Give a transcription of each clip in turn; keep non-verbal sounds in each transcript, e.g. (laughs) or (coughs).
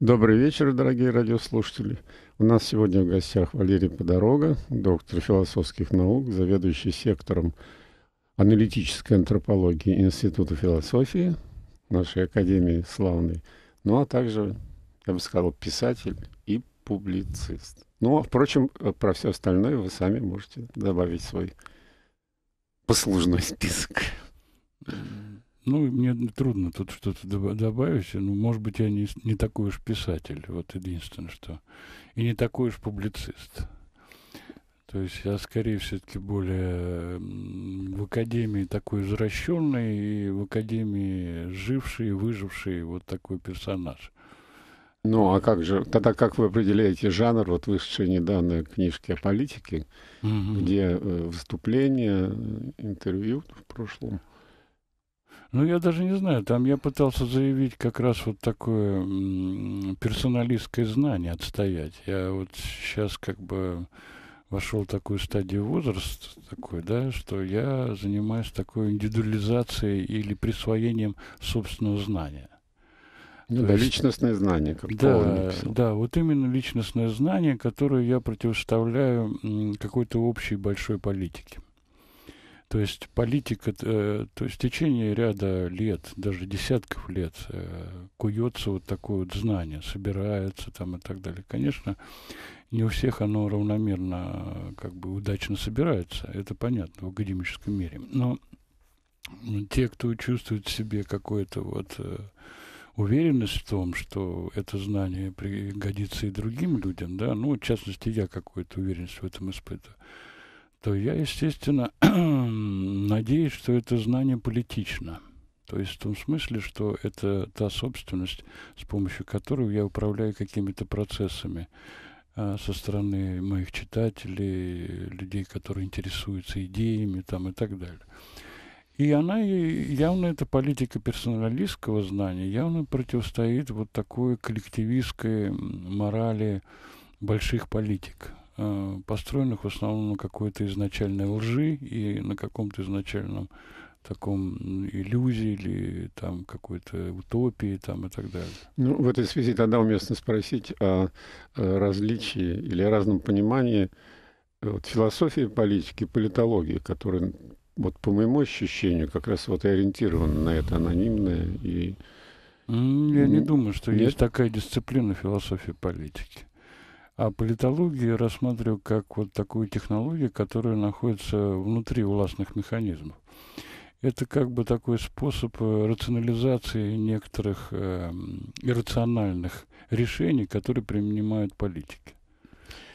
Добрый вечер, дорогие радиослушатели. У нас сегодня в гостях Валерий Подорога, доктор философских наук, заведующий сектором аналитической антропологии Института философии нашей Академии славной, ну а также, я бы сказал, писатель и публицист. Ну, а, впрочем, э, про все остальное вы сами можете добавить свой послужной список. Ну, мне трудно тут что-то добавить. Ну, может быть, я не, не такой уж писатель, вот единственное, что. И не такой уж публицист. То есть я скорее все-таки более в академии такой извращенный и в академии живший, выживший вот такой персонаж. Ну, а как же, тогда как вы определяете жанр, вот вышедшие недавно книжки о политике, угу. где э, выступления, э, интервью в прошлом? Ну, я даже не знаю. Там я пытался заявить как раз вот такое персоналистское знание отстоять. Я вот сейчас как бы вошел в такую стадию возраста, такой, да, что я занимаюсь такой индивидуализацией или присвоением собственного знания. Ну, да, есть, личностное знание, как да, да, вот именно личностное знание, которое я противоставляю какой-то общей большой политике. То есть политика, то есть в течение ряда лет, даже десятков лет, э, куется вот такое вот знание, собирается там и так далее. Конечно, не у всех оно равномерно, как бы удачно собирается, это понятно в академическом мире. Но те, кто чувствует в себе какое-то вот э, уверенность в том, что это знание пригодится и другим людям, да, ну, в частности, я какую-то уверенность в этом испытываю, то я, естественно, (clears throat) надеюсь, что это знание политично. То есть в том смысле, что это та собственность, с помощью которой я управляю какими-то процессами а, со стороны моих читателей, людей, которые интересуются идеями там, и так далее. И она явно, эта политика персоналистского знания, явно противостоит вот такой коллективистской морали больших политиков. Э, построенных в основном на какой-то изначальной лжи и на каком-то изначальном таком иллюзии или там какой-то утопии там и так далее. Ну, в этой связи тогда уместно спросить о, о различии или о разном понимании э, вот, философии политики, политологии, которая, вот по моему ощущению, как раз вот и ориентирована на это анонимное и... Я не думаю, что Нет? есть такая дисциплина философии политики а политологию рассматриваю как вот такую технологию, которая находится внутри властных механизмов. Это как бы такой способ э, рационализации некоторых э, иррациональных решений, которые принимают политики.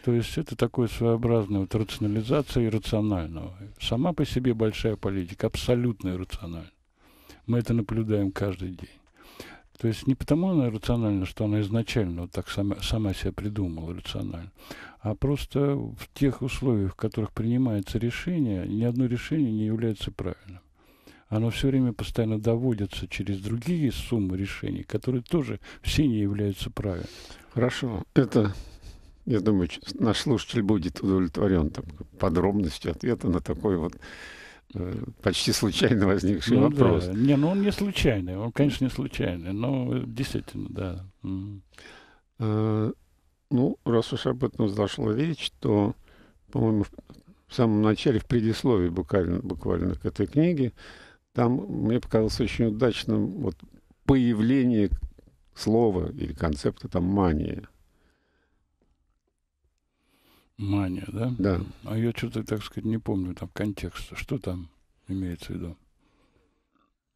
То есть это такое своеобразное вот рационализация иррационального. Сама по себе большая политика абсолютно иррациональна. Мы это наблюдаем каждый день. То есть не потому она рациональна, что она изначально вот так сама, сама себя придумала рационально, а просто в тех условиях, в которых принимается решение, ни одно решение не является правильным. Оно все время постоянно доводится через другие суммы решений, которые тоже все не являются правильными. Хорошо. Это я думаю, наш слушатель будет удовлетворен там, подробностью ответа на такой вот Э, почти случайно возникший ну, вопрос. Да. Не, ну он не случайный, он, конечно, не случайный, но действительно, да. Mm. А, ну, раз уж об этом зашла речь, то, по-моему, в самом начале, в предисловии буквально, буквально к этой книге, там мне показалось очень удачным вот появление слова или концепта там мания. Мания, да? Да. А я что-то, так сказать, не помню там контекста. Что там имеется в виду?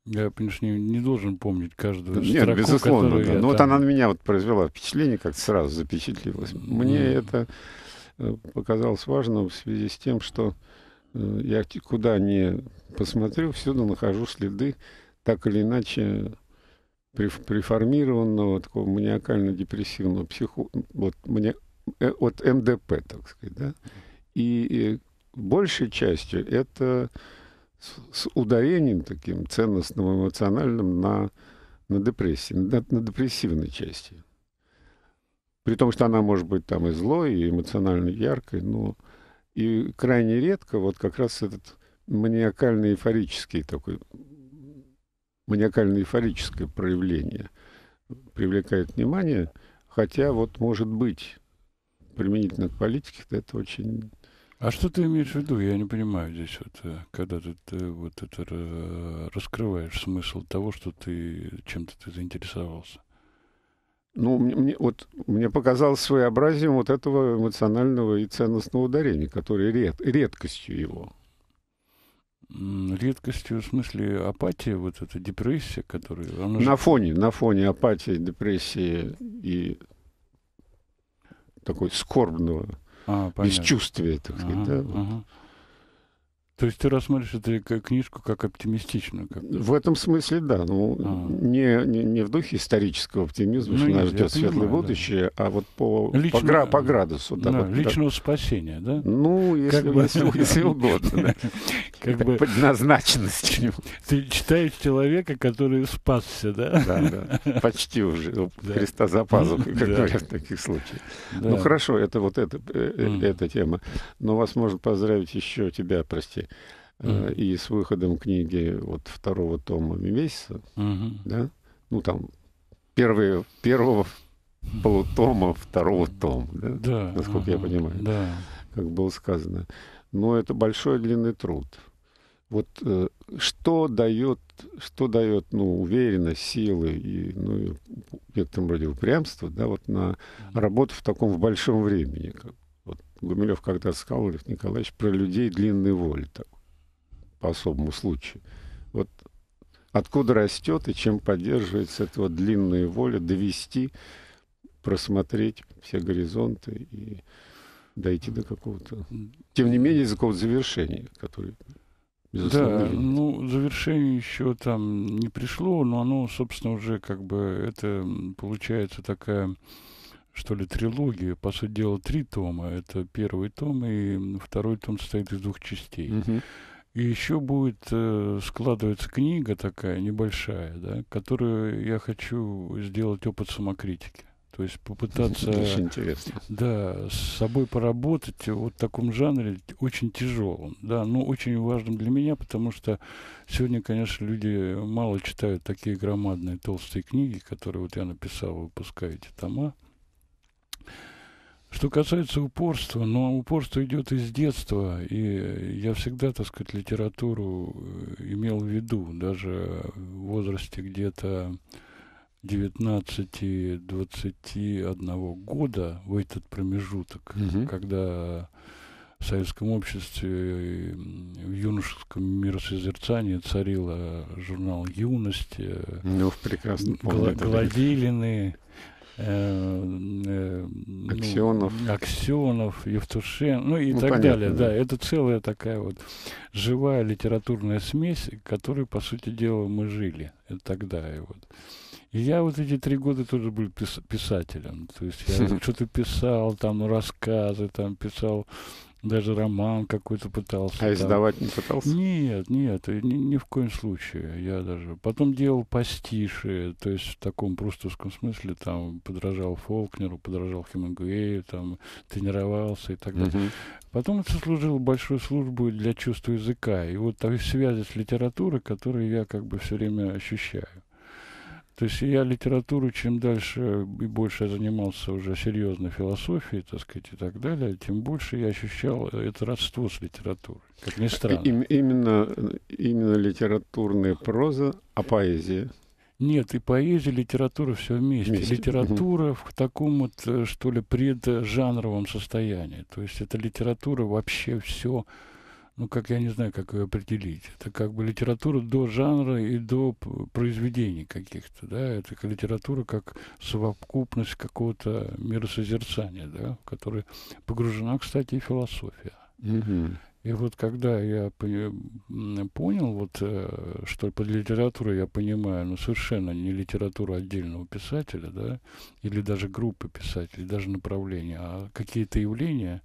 Я, конечно, не, не должен помнить каждую Нет, безусловно, да. Но ну, там... вот она на меня вот произвела впечатление, как сразу запечатлилась. Мне mm. это э, показалось важным в связи с тем, что э, я куда ни посмотрю, всюду нахожу следы так или иначе преформированного такого маниакально-депрессивного психо... вот, мне Э, от МДП, так сказать, да? И, и большей частью это с, с ударением таким ценностным, эмоциональным на, на депрессии, на, на депрессивной части. При том, что она может быть там и злой, и эмоционально яркой, но и крайне редко вот как раз этот маниакально эйфорический такой маниакально эйфорическое проявление привлекает внимание, хотя вот может быть применительно к политике, то это очень... А что ты имеешь в виду? Я не понимаю здесь, вот, э, когда ты, ты вот это раскрываешь смысл того, что ты чем-то ты заинтересовался. Ну, мне, мне, вот, мне показалось своеобразием вот этого эмоционального и ценностного ударения, которое ред, редкостью его. Редкостью, в смысле, апатия, вот эта депрессия, которая... Она на же... фоне, на фоне апатии, депрессии и такой скорбного а, бесчувствия, так сказать. Ага, да, вот. ага. То есть ты рассмотришь эту книжку как оптимистичную? Как... В этом смысле, да. Ну, а. не, не, не в духе исторического оптимизма, ну, что нет, нас ждет светлое понимаю, будущее, да. а вот по, Лично... по, гра, по градусу. Да, да, вот, личного да. спасения, да? Ну, если, как угодно. (laughs) Как бы предназначенность. Ты читаешь человека, который спасся, да? Да, да. Почти уже. Христа за пазухой, как говорят в таких случаях. Ну, хорошо, это вот эта э, э, тема. Но вас можно поздравить еще тебя, прости, России э, mm. и с выходом книги вот второго тома месяца, mm-hmm. да, ну там первые, первого хм. полутома, второго тома, да, да насколько ага, я понимаю, да. как было сказано. Но это большой длинный труд. Вот э, что дает, что дает, ну, уверенность, силы и, ну, и в некотором роде упрямство, да, вот на работу в таком в большом времени. Как. Гумилев когда-то сказал, Лев Николаевич, про людей длинный воли так, по особому случаю. Вот откуда растет и чем поддерживается эта вот длинная воля довести, просмотреть все горизонты и дойти до какого-то, тем не менее, до какого-то завершения, который да, ну, завершение еще там не пришло, но оно, собственно, уже как бы это получается такая что ли, трилогию. По сути дела, три тома. Это первый том, и второй том состоит из двух частей. Угу. И еще будет э, складывается книга такая небольшая, да, которую я хочу сделать опыт самокритики. То есть попытаться да, с собой поработать вот в таком жанре очень тяжелом, да, но очень важным для меня, потому что сегодня, конечно, люди мало читают такие громадные толстые книги, которые вот я написал, выпускаю эти тома. Что касается упорства, но упорство идет из детства, и я всегда, так сказать, литературу э, имел в виду, даже в возрасте где-то 19-21 года, в этот промежуток, угу. когда в советском обществе, э, в юношеском миросозерцании царила журнал «Юность», э, ну, прекрасно помню, Гладилины, Э, э, ну, Аксенов. Евтушен, ну и ну, так понятно, далее. Да. да, это целая такая вот живая литературная смесь, которой, по сути дела, мы жили тогда. И вот. И я вот эти три года тоже был пис писателем. То есть я (laughs) что-то писал, там ну, рассказы, там писал даже роман какой-то пытался. А издавать не пытался? Нет, нет, ни, ни в коем случае. Я даже потом делал постиши, то есть в таком простовском смысле, там, подражал Фолкнеру, подражал Хемингуэю, там, тренировался и так далее. Угу. Потом это служило большую службу для чувства языка и вот той связи с литературой, которую я как бы все время ощущаю. То есть я литературу, чем дальше и больше я занимался уже серьезной философией, так сказать, и так далее, тем больше я ощущал это родство с литературой, как ни странно. Им, именно, именно литературная проза, а поэзия? Нет, и поэзия, и литература все вместе. вместе. Литература угу. в таком вот, э, что ли, преджанровом состоянии. То есть это литература вообще все ну, как я не знаю, как ее определить. Это как бы литература до жанра и до произведений каких-то, да, это как литература как совокупность какого-то миросозерцания, да, в которой погружена, кстати, и философия. mm И вот когда я понял, вот, э, что под литературой я понимаю, ну, совершенно не литературу отдельного писателя, да, или даже группы писателей, даже направления, а какие-то явления,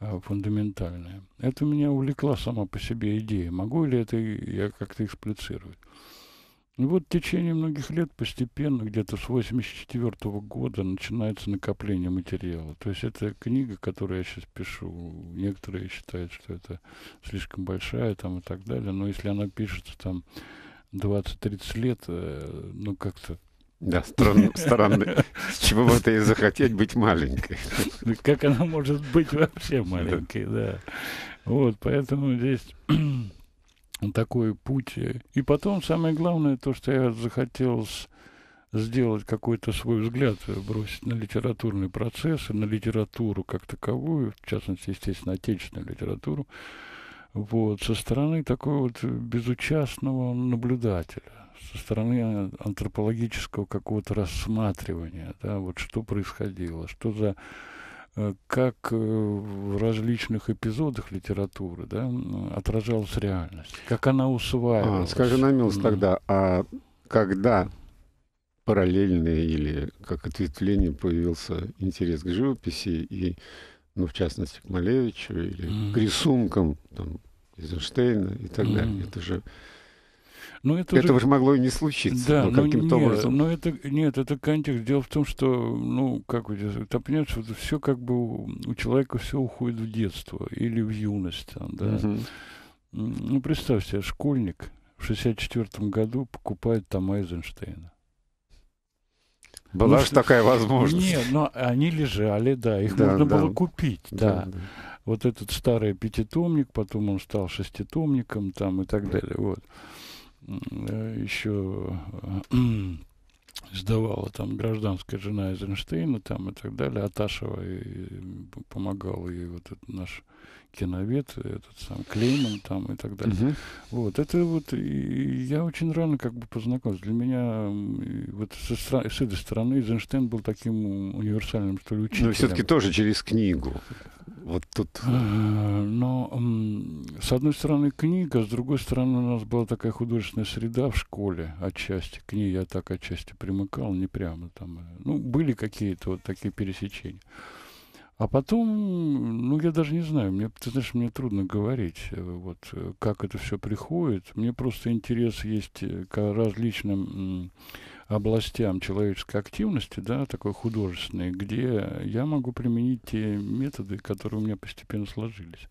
а, фундаментальная. Это меня увлекла сама по себе идея. Могу ли это я как-то эксплицировать? И вот в течение многих лет постепенно, где-то с 84 -го года, начинается накопление материала. То есть это книга, которую я сейчас пишу. Некоторые считают, что это слишком большая там, и так далее. Но если она пишется там 20-30 лет, э, ну как-то да, (laughs) странно, С чего бы ты и захотеть быть маленькой. Как она может быть вообще маленькой, да. Вот, поэтому здесь (clears throat) такой путь. И потом самое главное, то, что я захотел сделать какой-то свой взгляд, э, бросить на литературный процесс и на литературу как таковую, в частности, естественно, отечественную литературу, вот, со стороны такого вот безучастного наблюдателя со стороны антропологического какого-то рассматривания, да, вот что происходило, что за э, как э, в различных эпизодах литературы да, отражалась реальность, как она усваивалась. А, скажи на милость тогда, а когда параллельные или как ответвление появился интерес к живописи и, ну, в частности, к Малевичу или mm. к рисункам там, Эйзенштейна и так mm. далее. Это же но ну, это Этого же, уже могло и не случиться. Да, но ну, ну, каким-то нет, образом. Но это, нет, это контекст. Дело в том, что, ну, как вы, там, понимаешь, вот все как бы у, у человека все уходит в детство или в юность. Там, да? угу. Ну, представь себе, школьник в 64 году покупает там Эйзенштейна. Была ну, же такая возможность. Нет, но они лежали, да, их да, можно да. было купить, да. да. да. Вот этот старый пятитомник, потом он стал шеститомником там и так далее, вот. Э, еще э, (clears throat) сдавала там гражданская жена Эйзенштейна там и так далее, Аташева и, помогала ей вот этот наш киновед, этот сам Клейман там и так далее. Угу. Вот, это вот, и я очень рано как бы познакомился. Для меня вот со, с этой стороны Эйзенштейн был таким универсальным, что ли, учителем. Но все-таки тоже через книгу. Вот тут... А, но, с одной стороны, книга, с другой стороны, у нас была такая художественная среда в школе отчасти. К ней я так отчасти примыкал, не прямо там. Ну, были какие-то вот такие пересечения. А потом, ну, я даже не знаю, мне, ты знаешь, мне трудно говорить, э, вот, э, как это все приходит. Мне просто интерес есть э, к различным областям человеческой активности, да, такой художественной, где я могу применить те методы, которые у меня постепенно сложились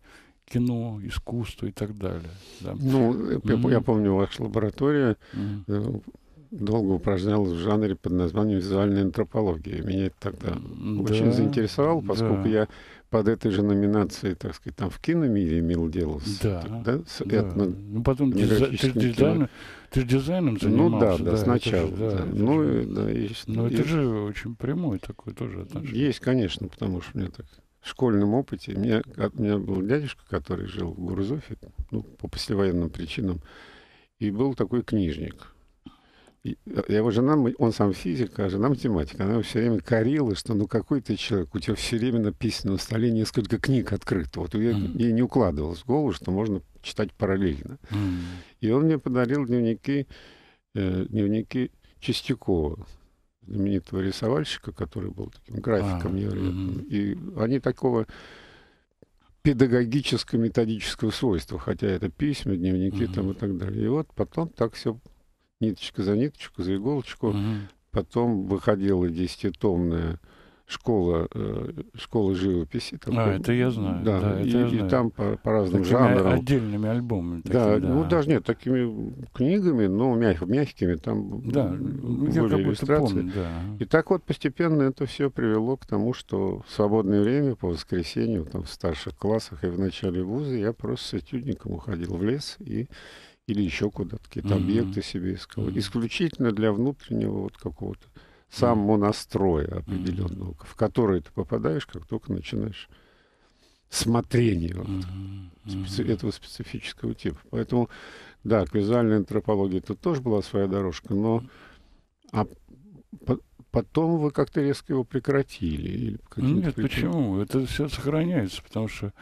кино, искусство и так далее. Да. Ну, mm-hmm. я, я помню вашу лабораторию, mm-hmm долго упражнялась в жанре под названием визуальная антропология. Меня это тогда да, очень заинтересовало, поскольку да. я под этой же номинацией, так сказать, там в киномире имел дело с, да, так, да, с да. Ну, потом дизай, ты, дизайн, ты дизайном занимался. Ну да, да, да сначала. Же, да, да. Ну, же, да, и, но ну, и, это же очень прямой такой тоже отношение. Есть, конечно, потому что у меня так в школьном опыте. У меня, у меня был дядюшка, который жил в Гурзофе, ну, по послевоенным причинам, и был такой книжник. Э, его жена, он сам физик, а жена математика, она его все время корила, что ну какой ты человек, у тебя все время на письменном столе несколько книг открыто. Вот я, mm. ей не укладывалось в голову, что можно читать параллельно. Mm. И он мне подарил дневники, э, дневники Чистякова, знаменитого рисовальщика, который был таким графиком ah. невероятным. Mm-hmm. И они такого педагогическо-методического свойства, хотя это письма, дневники mm-hmm. там и так далее. И вот потом так все ниточка за ниточку, за иголочку. Угу. Потом выходила десятитомная школа, э, школа живописи. Там, а, это я знаю. Да, да и, это я знаю. и там по, по разным такими жанрам. отдельными альбомами. Такими, ну, да, да, ну даже нет, такими книгами, но мяг, мягкими там да, были иллюстрации. Помню, да. И так вот постепенно это все привело к тому, что в свободное время по воскресеньям, там, в старших классах и в начале вуза я просто с этюдником уходил в лес и или еще куда-то какие-то mm-hmm. объекты себе искал. Mm-hmm. Исключительно для внутреннего вот какого-то самого настроя определенного, mm-hmm. в который ты попадаешь, как только начинаешь смотрение вот, mm-hmm. специ- этого специфического типа. Поэтому, да, к визуальной антропологии это тоже была своя дорожка, но а по- потом вы как-то резко его прекратили. Или Нет, причинам. почему? Это все сохраняется, потому что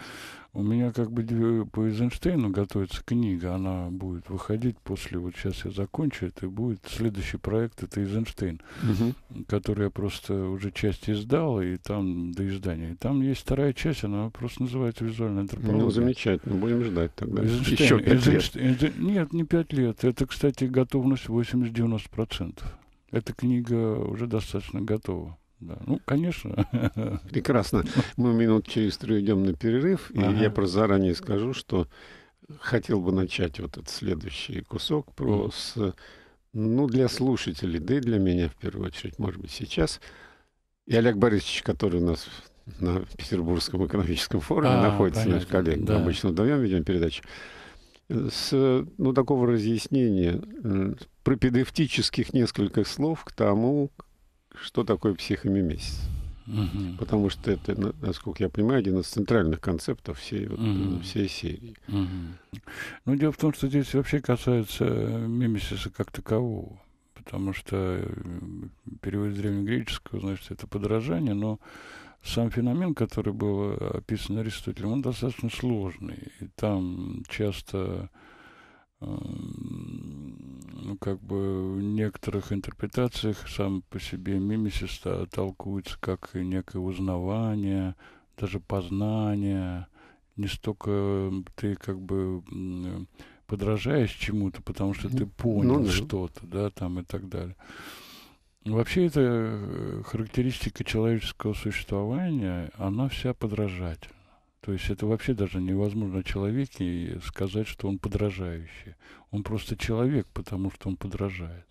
у меня как бы э, по Эйзенштейну готовится книга, она будет выходить после, вот сейчас я закончу, это будет следующий проект, это Эйзенштейн, угу. который я просто уже часть издал, и там до издания. там есть вторая часть, она просто называется «Визуальная антропология». Ну, замечательно, будем ждать тогда. Эйзенштейн, Еще пять лет. Эйзен, нет, не пять лет, это, кстати, готовность 80-90%. Эта книга уже достаточно готова да. Ну, конечно. (laughs) Прекрасно. Мы минут через три идем на перерыв, и ага. я про заранее скажу, что хотел бы начать вот этот следующий кусок про с, ну, для слушателей, да и для меня в первую очередь, может быть, сейчас. И Олег Борисович, который у нас на Петербургском экономическом форуме а, находится, понятно, наш коллега, да. обычно вдвоем ведем передачу, с, ну, такого разъяснения э, пропедевтических нескольких слов к тому, что такое психомимесис. Угу. Потому что это, насколько я понимаю, один из центральных концептов всей, вот, всей серии. Угу. Ну, дело в том, что здесь вообще касается э, мимесиса как такового. Потому что э, перевод с древнегреческого, значит, это подражание, но сам феномен, который был э, описан Аристотелем, он достаточно сложный. И там часто э, ну, как бы в некоторых интерпретациях сам по себе мимесис толкуется как некое узнавание, даже познание, не столько ты как бы подражаешь чему-то, потому что ты понял ну, да. что-то, да, там и так далее. Вообще эта э, характеристика человеческого существования, она вся подражатель. То есть это вообще даже невозможно о человеке сказать, что он подражающий. Он просто человек, потому что он подражает.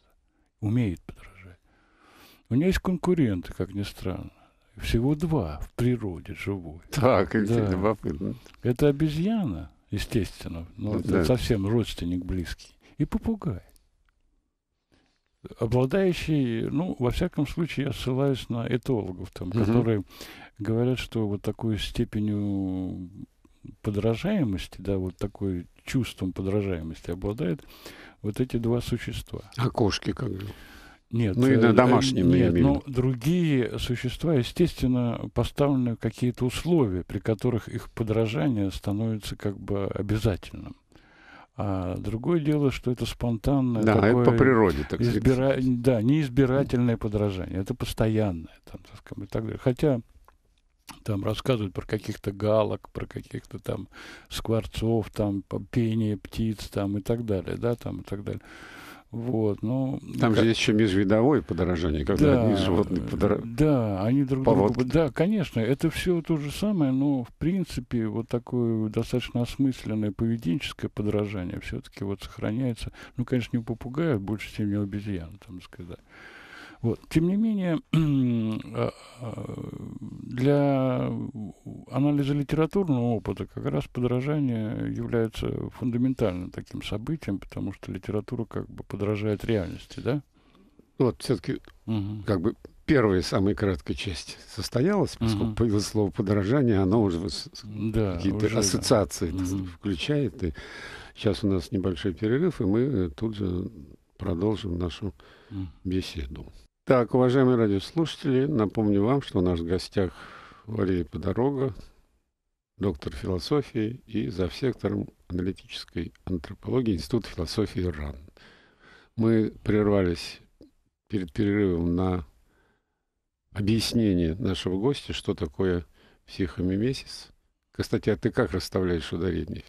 Умеет подражать. У меня есть конкуренты, как ни странно. Всего два в природе живой. (laughs) Так, да. это любопытно. Это обезьяна, естественно, но ну да. это совсем родственник близкий. И попугай обладающий, ну, во всяком случае, я ссылаюсь на этологов, там, угу. которые говорят, что вот такую степенью подражаемости, да, вот такой чувством подражаемости обладает вот эти два существа. А кошки как бы? Нет, ну и э, на э, домашнем нет, но ну, другие существа, естественно, поставлены какие-то условия, при которых их подражание становится как бы обязательным. А другое дело, что это спонтанное. Да, такое это по природе, так избира... Да, неизбирательное подражание. Это постоянное. Там, так сказать, так далее. Хотя там рассказывают про каких-то галок, про каких-то там скворцов, там пение птиц там и так далее, да, там и так далее. Вот, ну, Там как... же есть еще межвидовое подорожание, когда да, одни животные подорожают. Да, они друг Поводки. другу... Да, конечно, это все то же самое, но, в принципе, вот такое достаточно осмысленное поведенческое подорожание все-таки вот сохраняется. Ну, конечно, не у попугаев, а больше, чем не у обезьян, там сказать. Вот. Тем не менее, (clears throat) а, а, для анализа литературного опыта как раз подражание является фундаментальным таким событием, потому что литература как бы подражает реальности, да? Вот все-таки угу. как бы первая самая краткая часть состоялась, поскольку угу. появилось слово подражание, оно уже да, какие-то уже, ассоциации да. угу. включает. И сейчас у нас небольшой перерыв, и мы тут же продолжим нашу беседу. Так, уважаемые радиослушатели, напомню вам, что у нас в гостях Валерий Подорога, доктор философии и завсектором аналитической антропологии Института философии РАН. Мы прервались перед перерывом на объяснение нашего гостя, что такое психомимесис. Кстати, а ты как расставляешь ударение?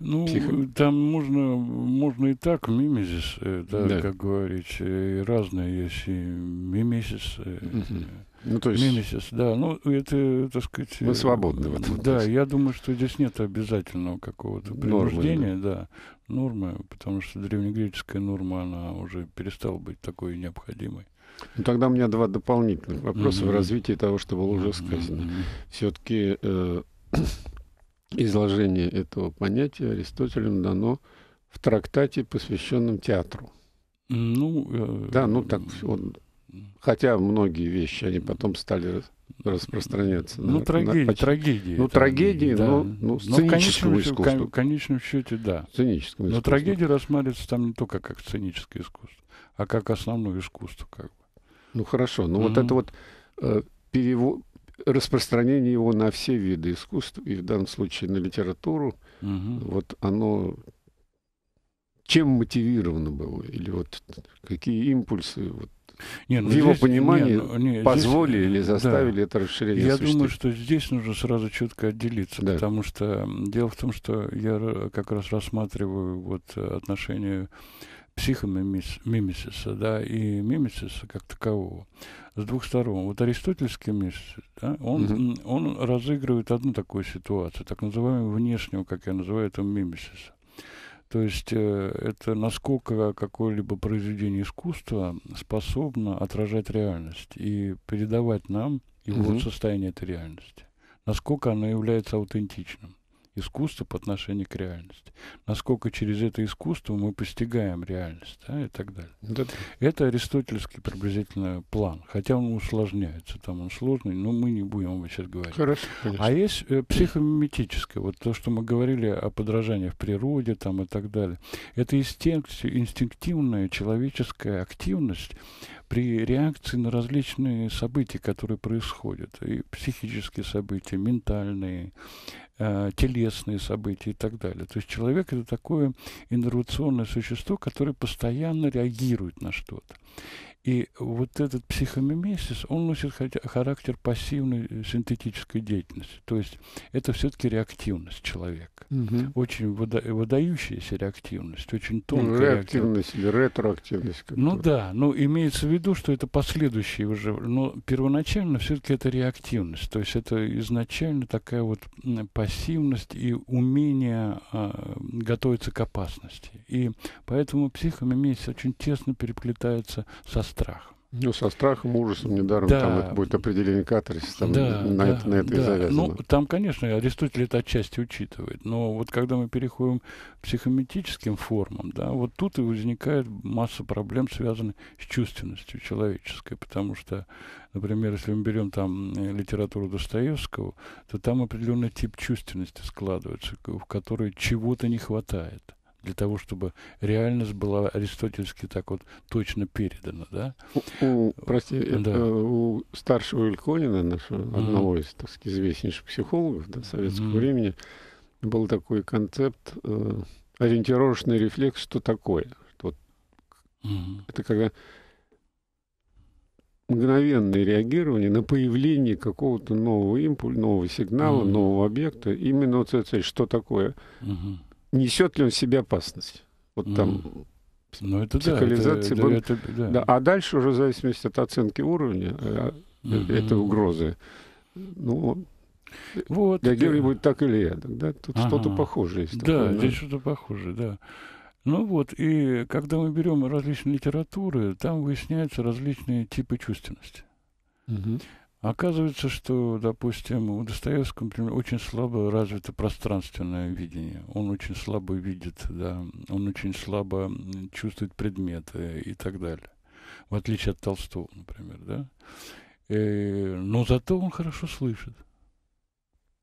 Ну, Психо... там можно, можно и так, мимезис, э, да, да. как говорить, и разные есть, и мимезис, э, э, Ну, то есть... Мимесис, да. Ну, это, так сказать... Вы свободны в этом. Да, я думаю, что здесь нет обязательного какого-то принуждения, нормы, да. да, нормы, потому что древнегреческая норма, она уже перестала быть такой необходимой. Ну, тогда у меня два дополнительных вопроса mm-hmm. в развитии того, что было уже сказано. Mm-hmm. Все-таки э, изложение этого понятия Аристотелем дано в трактате, посвященном театру. Ну, э, да, ну так он, хотя многие вещи они потом стали распространяться. Ну, на, трагедии, на, трагедии. Ну, трагедии, да. но, ну, но в конечном, искусству. в конечном счете, да. Сценическому но искусству. трагедия рассматривается там не только как сценическое искусство, а как основное искусство. Как бы. Ну, хорошо. ну mm-hmm. вот это вот э, перевод, распространение его на все виды искусств, и в данном случае на литературу, угу. вот оно чем мотивировано было? Или вот какие импульсы вот, не, ну в здесь, его понимании ну, не, не, позволили здесь, или заставили да. это расширение Я думаю, что здесь нужно сразу четко отделиться, да. потому что дело в том, что я как раз рассматриваю вот отношения психомимисиса, да, и мимисиса как такового с двух сторон. Вот аристотельский месяц, да, он, угу. он разыгрывает одну такую ситуацию, так называемую внешнюю, как я называю это, мимесиса. То есть э, это насколько какое-либо произведение искусства способно отражать реальность и передавать нам его угу. состояние этой реальности. Насколько оно является аутентичным искусство по отношению к реальности. Насколько через это искусство мы постигаем реальность да, и так далее. Ну, да. Это аристотельский приблизительно план, хотя он усложняется, там он сложный, но мы не будем его сейчас говорить. Хорошо, а есть э, психомиметическое, вот то, что мы говорили о подражании в природе там, и так далее. Это инстинкт, инстинктивная человеческая активность при реакции на различные события, которые происходят, и психические события, ментальные, Э, телесные события и так далее. То есть человек это такое инновационное существо, которое постоянно реагирует на что-то. И вот этот психомимесис, он носит характер пассивной э, синтетической деятельности. То есть это все-таки реактивность человека. Угу. Очень выда- выдающаяся реактивность, очень ну, тонкая. реактивность реактив... или ретроактивность. Ну да, ну имеется в виду, что это последующие уже, но первоначально все-таки это реактивность. То есть это изначально такая вот пассивность и умение э, готовиться к опасности. И поэтому психомимесис очень тесно переплетается со страхом. Ну, со страхом, ужасом, недаром да. там это будет определение катарсис, там да, на, да, это, на это да. и завязано. Ну, там, конечно, Аристотель это отчасти учитывает, но вот когда мы переходим к психометическим формам, да, вот тут и возникает масса проблем, связанных с чувственностью человеческой, потому что, например, если мы берем там э, литературу Достоевского, то там определенный тип чувственности складывается, в которой чего-то не хватает для того, чтобы реальность была аристотельски так вот точно передана, да? У, у, прости, э, да. Это, у старшего Ильконина, нашего, mm одного из, так сказать, известнейших психологов да, советского mm времени, был такой концепт э, ориентировочный рефлекс, что такое. Что mm Это когда мгновенное реагирование на появление какого-то нового импульса, нового сигнала, mm нового объекта. Именно вот это, что такое. Mm-hmm несет ли он в себе опасность. Вот там ну, это психолизация. Да, это, это, да. Да. А дальше уже в зависимости от оценки уровня э, а, э этой угрозы. Ну, вот, реагировали да. будет так или эдак. Да? Тут ага. что-то похожее есть. Да, такое, здесь да. что-то похожее, да. Ну вот, и когда мы берем различные литературы, там выясняются различные типы чувственности. Угу. Оказывается, что, допустим, у Достоевского, например, очень слабо развито пространственное видение. Он очень слабо видит, да, он очень слабо чувствует предметы и так далее. В отличие от Толстого, например, да. И, э, но зато он хорошо слышит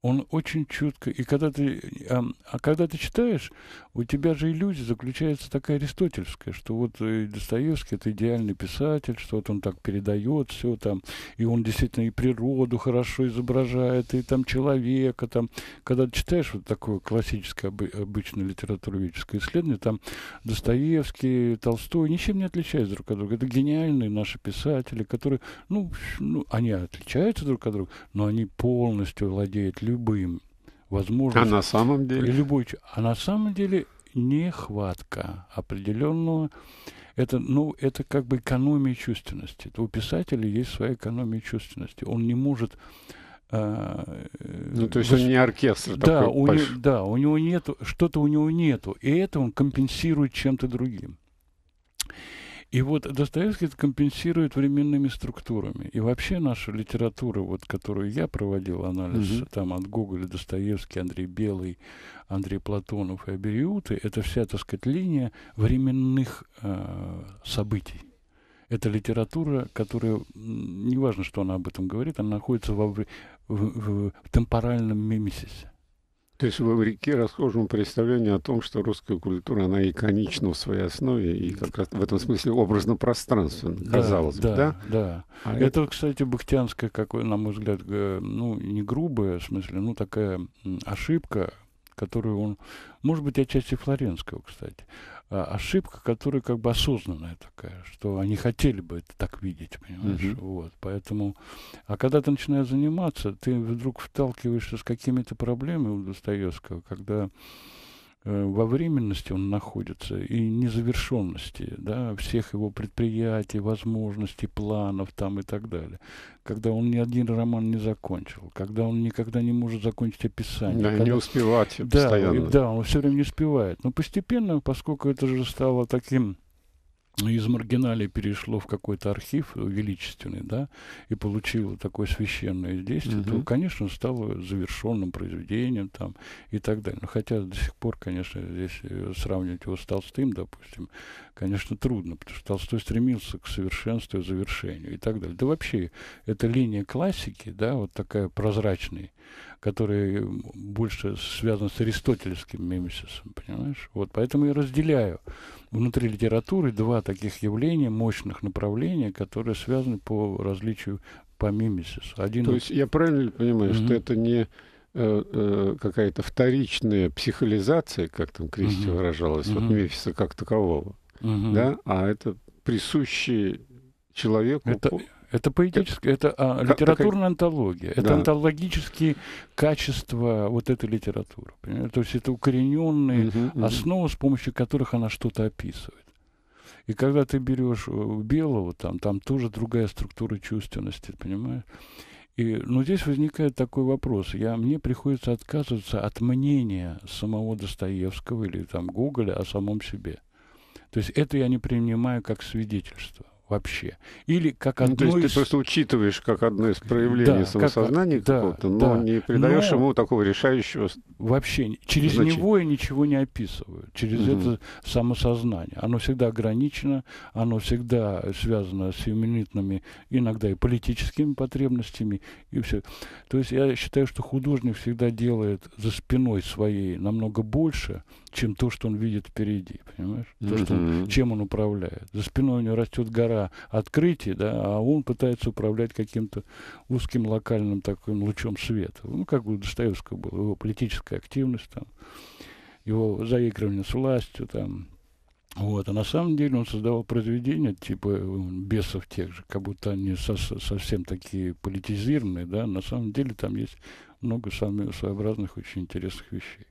он очень чутко. И когда ты, а, а когда ты читаешь, у тебя же иллюзия заключается такая аристотельская, что вот э, Достоевский это идеальный писатель, что вот он так передает все там, и он действительно и природу хорошо изображает, и там человека там. Когда ты читаешь вот такое классическое обы, обычное литературоведческое исследование, там Достоевский, Толстой ничем не отличаются друг от друга. Это гениальные наши писатели, которые, ну, ну они отличаются друг от друга, но они полностью владеют любым возможностям. А на самом деле? И Любой, а на самом деле нехватка определенного. Это, ну, это как бы экономия чувственности. У писателя есть своя экономия чувственности. Он не может а, ну, то есть он не оркестр да, такой у не, Да, у него нету, что-то у него нету. И это он компенсирует чем-то другим. И вот Достоевский это компенсирует временными структурами. И вообще наша литература, вот, которую я проводил анализ угу. там от Гоголя, Достоевский, Андрей Белый, Андрей Платонов и Абериуты, это вся, так сказать, линия временных э, событий. Это литература, которая, неважно, что она об этом говорит, она находится во, в, в, в темпоральном мимесисе. То есть вы вопреки расхожему представлению о том, что русская культура, она иконична в своей основе, и как раз в этом смысле образно-пространственно, казалось да, бы, да? Да, а это, это, кстати, бахтянская, как, на мой взгляд, ну, не грубая, в смысле, ну, такая ошибка, которую он... Может быть, отчасти флоренского, кстати. А, ошибка, которая как бы осознанная такая, что они хотели бы это так видеть, понимаешь, mm-hmm. вот, поэтому, а когда ты начинаешь заниматься, ты вдруг вталкиваешься с какими-то проблемами у Достоевского, когда Э, во временности он находится и незавершенности да, всех его предприятий, возможностей, планов там и так далее. Когда он ни один роман не закончил, когда он никогда не может закончить описание. Да, когда... не успевать да, постоянно. Да, он все время не успевает. Но постепенно, поскольку это же стало таким из маргиналии перешло в какой-то архив величественный, да, и получило такое священное действие, угу. то, конечно, стало завершенным произведением там и так далее. Но ну, хотя до сих пор, конечно, здесь э, сравнивать его с Толстым, допустим, конечно, трудно, потому что Толстой стремился к совершенству и завершению и так далее. Да вообще, эта линия классики, да, вот такая прозрачная, который больше связан с аристотелевским мимесисом, понимаешь? Вот, поэтому я разделяю внутри литературы два таких явления, мощных направления, которые связаны по различию по мимесису. Один... То есть я правильно понимаю, mm-hmm. что это не э, э, какая-то вторичная психолизация, как там Кристи uh выражалась, uh вот Мефиса как такового, uh да, а это присущие человеку это, это поэтическая, это а, литературная антология. Это да. антологические качества вот этой литературы. Понимаете? То есть это укорененные угу, основы, угу. с помощью которых она что-то описывает. И когда ты берешь э, белого, там, там тоже другая структура чувственности, понимаешь? И, но ну, здесь возникает такой вопрос. Я, мне приходится отказываться от мнения самого Достоевского или там Гоголя о самом себе. То есть это я не принимаю как свидетельство вообще. Или как одно ну, то есть из... ты просто учитываешь как одно из проявлений да, самосознания как... какого-то, да, но да. не придаешь но... ему такого решающего Вообще, через значения. него я ничего не описываю, через угу. это самосознание. Оно всегда ограничено, оно всегда связано с феминитными, иногда и политическими потребностями, и все. То есть я считаю, что художник всегда делает за спиной своей намного больше, чем то, что он видит впереди, понимаешь? То, что он, чем он управляет. За спиной у него растет гора для открытий, да, а он пытается управлять каким-то узким локальным таким лучом света. Ну, как у Достоевского было, его политическая активность, там, его заигрывание с властью, там, вот. А на самом деле он создавал произведения типа э, бесов тех же, как будто они со совсем такие политизированные, да, на самом деле там есть много самых своеобразных, очень интересных вещей.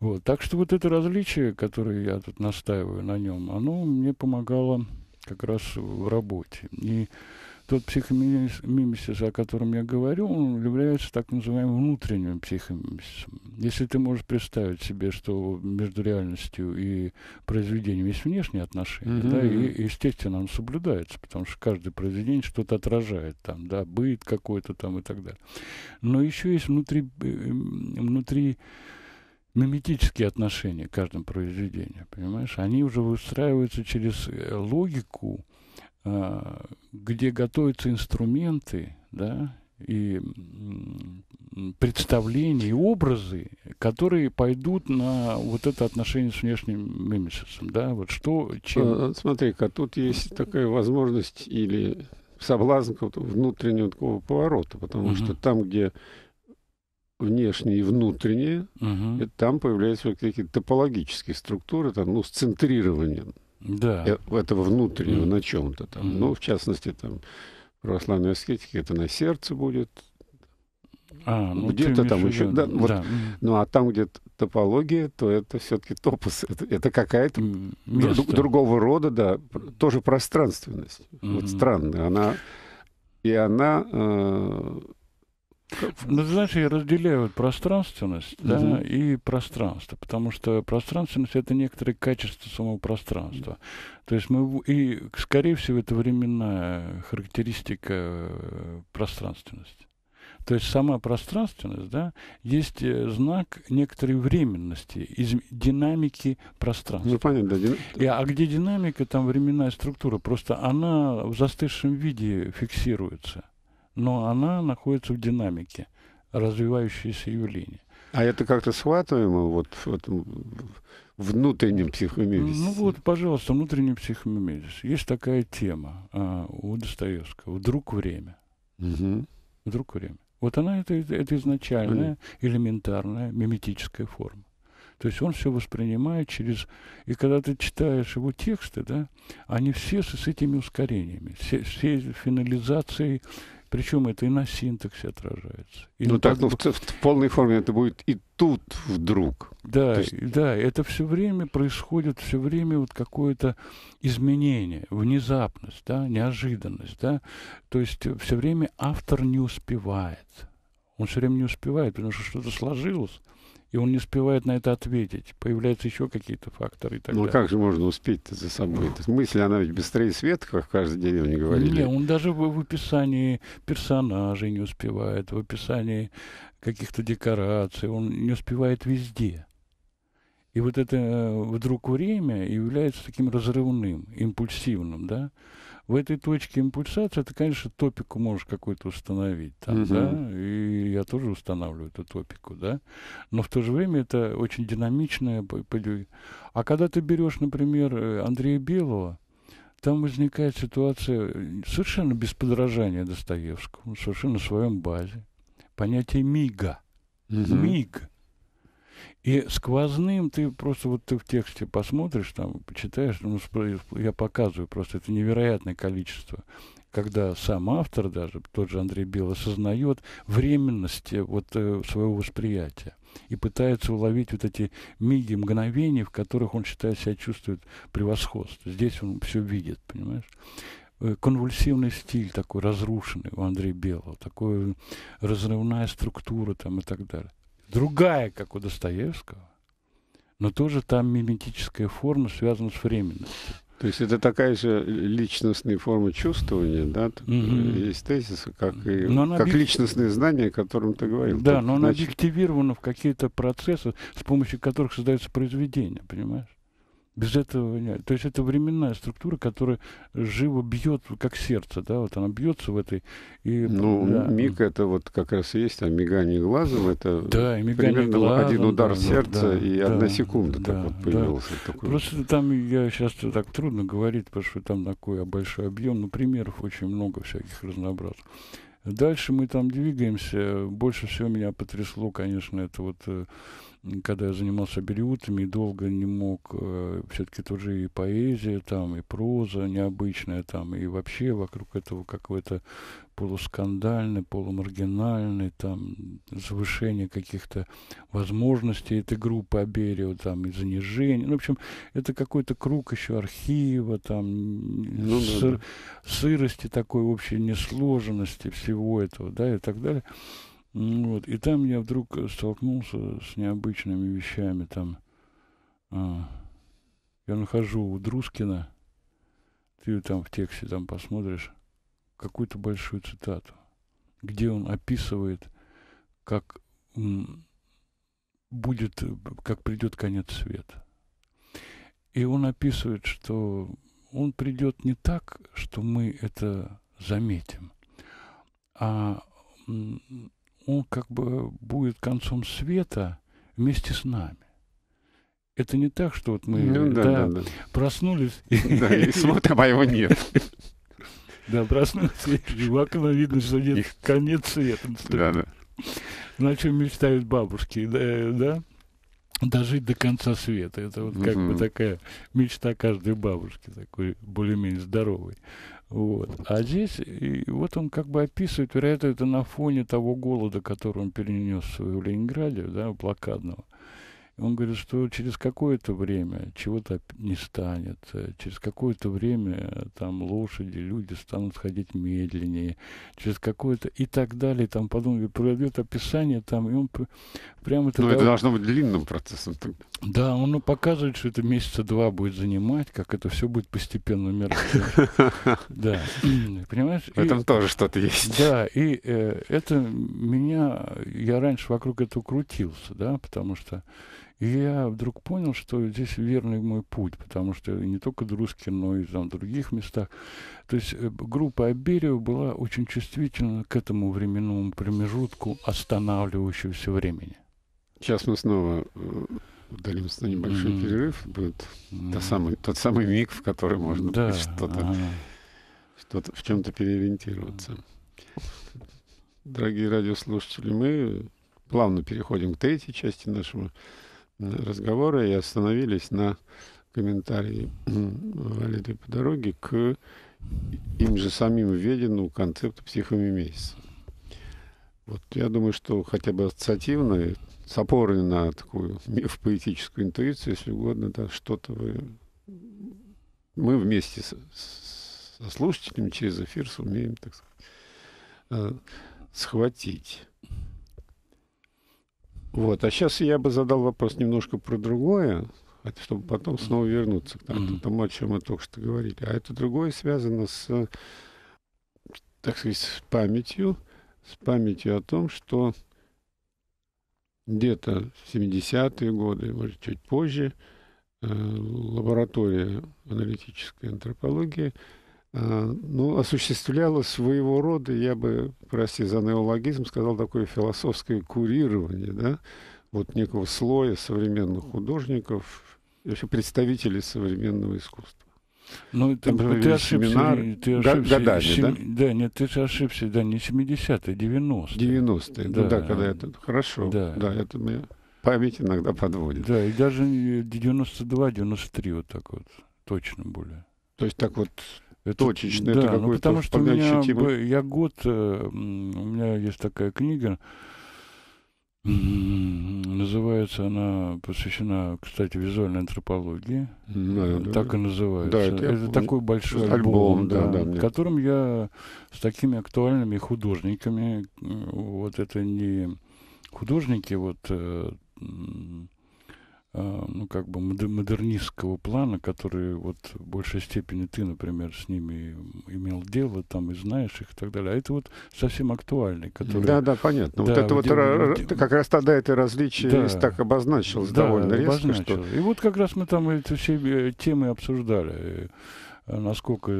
Вот. Так что вот это различие, которое я тут настаиваю на нем, оно мне помогало как раз в работе. И тот психомимесис, о котором я говорю, он является так называемым внутренним психомимесисом. Если ты можешь представить себе, что между реальностью и произведением есть внешние отношения, mm-hmm. да, и, естественно, он соблюдается, потому что каждое произведение что-то отражает, там, да, быт какой-то там и так далее. Но еще есть внутри, э, внутри миметические отношения к каждому произведению, понимаешь? Они уже выстраиваются через э, логику, а, где готовятся инструменты, да, и представления, и образы, которые пойдут на вот это отношение с внешним мимесисом, да, вот что, чем... А, смотри-ка, тут есть такая возможность или соблазн внутреннего такого поворота, потому угу. что там, где внешние и внутренние, угу. это там появляются какие-то топологические структуры, там, ну, с центрированием да. Э, этого внутреннего угу. на чем-то там. Угу. Ну, в частности, там, православная аскетика, это на сердце будет, а, ну, где-то там еще, да, вот, да. ну а там где топология, то это все-таки топос, это, это какая-то друг, другого рода, да, тоже пространственность, mm вот странная, она и она э, ну, знаешь, я разделяю пространственность Uh-huh. и пространство, потому что пространственность — это некоторые качества самого пространства. Uh-huh. То есть мы... И, скорее всего, это временная характеристика э, пространственности. То есть сама пространственность, да, есть э, знак некоторой временности, из динамики пространства. Ну, понятно, да. Дин... И, а где динамика, там временная структура. Просто она в застывшем виде фиксируется но она находится в динамике, развивающейся явление. А это как-то схватываемо вот в этом внутреннем психомимисе? Ну вот, пожалуйста, внутренний психомимизис. Есть такая тема а, у Достоевского. Вдруг время. Угу. Вдруг время. Вот она это, это изначальная, элементарная, миметическая форма. То есть он все воспринимает через... И когда ты читаешь его тексты, да, они все с, с этими ускорениями, все, все финализацией причем это и на синтаксе отражается. И ну так, ну, в, в, полной форме это будет и тут вдруг. Да, есть... да, это все время происходит, все время вот какое-то изменение, внезапность, да, неожиданность, да. То есть все время автор не успевает. Он все время не успевает, потому что что-то сложилось и он не успевает на это ответить. Появляются еще какие-то факторы. И так ну далее. как же можно успеть за собой? -то? Мысль, она ведь быстрее свет, как каждый день он не говорит. Нет, он даже в, в описании персонажей не успевает, в описании каких-то декораций, он не успевает везде. И вот это э, вдруг время является таким разрывным, импульсивным, да? в этой точке импульсации ты, конечно, топику можешь какой то установить там, угу. да, и я тоже устанавливаю эту топику, да, но в то же время это очень динамичное. А когда ты берешь, например, э, Андрея Белого, там возникает ситуация э, совершенно без подражания Достоевскому, совершенно в своем базе. Понятие мига. Угу. Миг и сквозным ты просто вот ты в тексте посмотришь, там, почитаешь, ну, я показываю просто, это невероятное количество когда сам автор даже, тот же Андрей Белл осознает временности э, вот, э, своего восприятия и пытается уловить вот эти миги мгновения в которых он считает себя чувствует превосходство. Здесь он все видит, понимаешь? Э, конвульсивный стиль такой разрушенный у Андрея Белого, такая э, разрывная структура там и так далее другая, как у Достоевского, но тоже там миметическая форма связана с временностью. То есть это такая же личностная форма чувствования, да? Mm-hmm. Есть тезисы, как и но как объект... личностные знания, о котором ты говорил. Да, Тут, но значит... объективирована в какие-то процессы, с помощью которых создается произведение, понимаешь? Без этого нет. То есть это временная структура, которая живо бьет, как сердце, да, вот она бьется в этой. И, ну, да. миг это вот как раз и есть, там мигание глазом, это да, и мигание примерно глазом, один удар да, сердца да, и да, одна секунда да, так вот появился. Да. Такой. Просто там я сейчас так трудно говорить, потому что там такой большой объем, но ну, примеров очень много всяких разнообразных. Дальше мы там двигаемся. Больше всего меня потрясло, конечно, это вот э, когда я занимался бериутами, долго не мог, э, все-таки тоже и поэзия там, и проза необычная там, и вообще вокруг этого какой-то полускандальный, полумаргинальный, там, завышение каких-то возможностей этой группы Аберио, там, и занижение. Ну, в общем, это какой-то круг еще архива, там, ну, сыр, да. сырости такой общей несложенности всего этого, да, и так далее. Вот. И там я вдруг э, столкнулся с необычными вещами. Там а, я нахожу у Друскина, ты там в тексте там посмотришь, какую-то большую цитату, где он описывает, как м, будет, э, как придет конец света. И он описывает, что он придет не так, что мы это заметим, а м, он как бы будет концом света вместе с нами. Это не так, что вот мы ну, да, да, да, да. проснулись (laughs) да, и смотрим, а его нет. (laughs) Да, проснулись, и в окно видно, что нет, конец света. Да, да. На чем мечтают бабушки, да? Дожить до конца света. Это вот как бы такая мечта каждой бабушки, такой более-менее здоровой. Вот. А здесь, и вот он как бы описывает, вероятно, это на фоне того голода, который он перенес в Ленинграде, да, блокадного. Он говорит, что через какое-то время чего-то не станет, э, через какое-то время э, там лошади, люди станут ходить медленнее, через какое-то и так далее, там подумали, пройдет описание там, и он прямо... это. Ну, это должно быть длинным процессом. Да, он ну, показывает, что это месяца два будет занимать, как это все будет постепенно умирать. Да, (clears throat) понимаешь? В этом тоже что-то есть. Да, и э, это меня, я раньше вокруг этого крутился, да, потому что и я вдруг понял, что здесь верный мой путь, потому что не только Друзки, но и там в других местах. То есть э, группа Аберио была очень чувствительна к этому временному промежутку останавливающегося времени. Сейчас мы снова э, ударимся на небольшой mm-hmm. перерыв. Будет mm-hmm. тот, самый, тот самый миг, в который можно да, что-то, что-то в чем-то переориентироваться. Дорогие радиослушатели, мы плавно переходим к третьей части нашего Разговоры. и остановились на комментарии Валерии (clears throat) по дороге к им же самим введенному концепту психомимесиса. Вот я думаю, что хотя бы ассоциативно, с опорой на такую в (laughs) поэтическую интуицию, если угодно, да, что-то вы... мы вместе с, со слушателями через эфир сумеем, так сказать, э, схватить. Вот. А сейчас я бы задал вопрос немножко про другое, чтобы потом снова вернуться к тому, о чем мы только что говорили. А это другое связано с, так сказать, с памятью, с памятью о том, что где-то в 70-е годы, может, чуть позже, э, лаборатория аналитической антропологии – Э, ну, осуществляла своего рода, я бы, прости за неологизм, сказал такое философское курирование, да, вот некого слоя современных художников, вообще представителей современного искусства. Ну, там ты, ты ошибся, семинар, ты ошибся. Годами, сем... да? Да, нет, ты ошибся, да, не 70-е, 90-е. 90-е, да, ну, да, когда это, хорошо, да, да это мне память иногда подводит. Да, и даже 92-93 вот так вот, точно более. То есть так вот точечно, да, это какое-то ну, потому что у меня, темы. я год, э, у меня есть такая книга, Называется она, посвящена, кстати, визуальной антропологии. Ну, да, так да. и называется. Да, это, это я... такой большой альбом, альбом да, да, да, в котором я с такими актуальными художниками, э, вот это не художники, вот э, Э, ну, как бы модернистского плана, которые вот в большей степени ты, например, с ними имел дело, там, и знаешь их и так далее. А это вот совсем актуальный, который... Да, да, понятно. Да, вот это вот где... как раз тогда это различие да, так обозначилось да, довольно резко. Обозначилось. Что... И вот как раз мы там эти все э, темы обсуждали э, насколько